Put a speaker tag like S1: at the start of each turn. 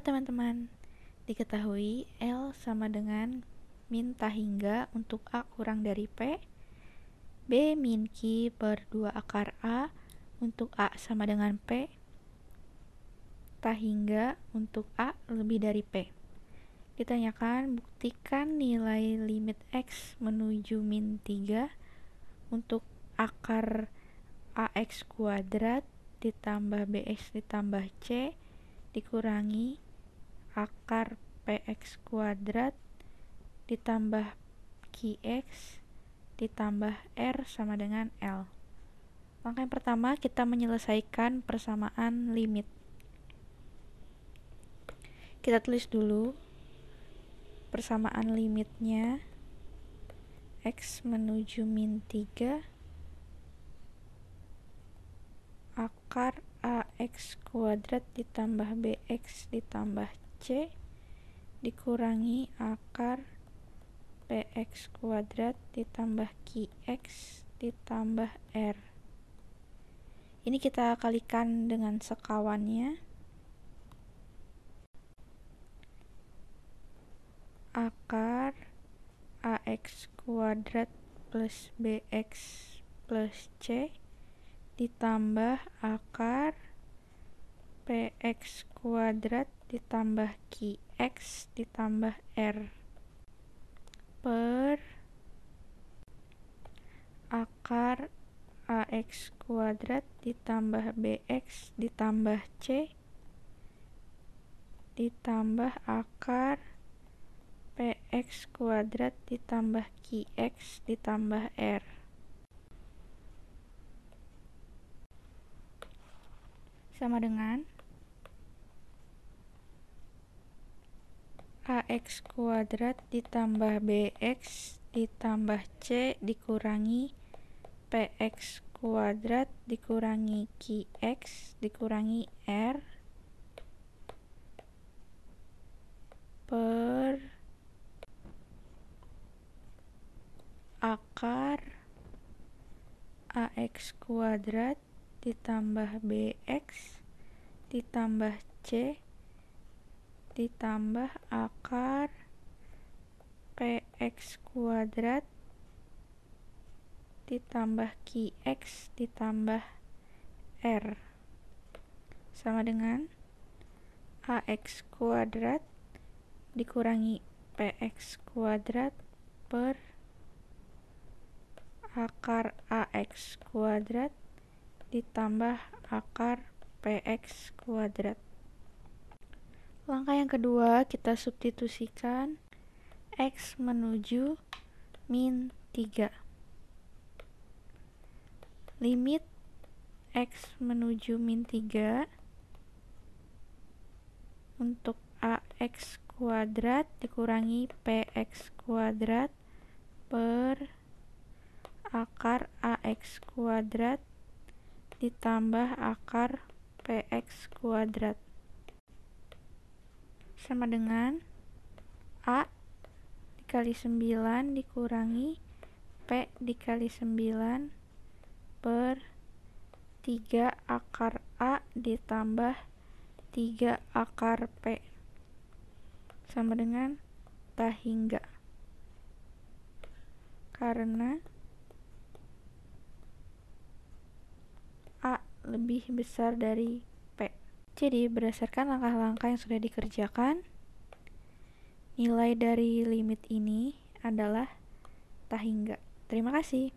S1: teman-teman, diketahui L sama dengan minta hingga untuk A kurang dari P, B min Q per 2 akar A untuk A sama dengan P, Tahingga hingga untuk A lebih dari P. Ditanyakan, buktikan nilai limit X menuju min 3 untuk akar AX kuadrat ditambah BX ditambah C dikurangi akar px kuadrat ditambah qx ditambah r sama dengan L. Langkah yang pertama, kita menyelesaikan persamaan limit. Kita tulis dulu persamaan limitnya x menuju min 3 akar ax kuadrat ditambah bx ditambah C dikurangi akar PX kuadrat ditambah QX ditambah R ini kita kalikan dengan sekawannya akar AX kuadrat plus BX plus C ditambah akar PX kuadrat ditambah Ki X ditambah R per akar AX kuadrat ditambah BX ditambah C ditambah akar PX kuadrat ditambah QX ditambah R sama dengan X kuadrat ditambah BX ditambah C dikurangi PX kuadrat dikurangi QX dikurangi R per akar AX kuadrat ditambah BX ditambah C ditambah akar px kuadrat ditambah qx ditambah r sama dengan ax kuadrat dikurangi px kuadrat per akar ax kuadrat ditambah akar px kuadrat Langkah yang kedua, kita substitusikan X menuju min 3. Limit X menuju min 3 untuk AX kuadrat dikurangi PX kuadrat per akar AX kuadrat ditambah akar PX kuadrat sama dengan A dikali 9 dikurangi P dikali 9 per 3 akar A ditambah 3 akar P sama dengan tak hingga karena A lebih besar dari jadi, berdasarkan langkah-langkah yang sudah dikerjakan, nilai dari limit ini adalah tak hingga. Terima kasih.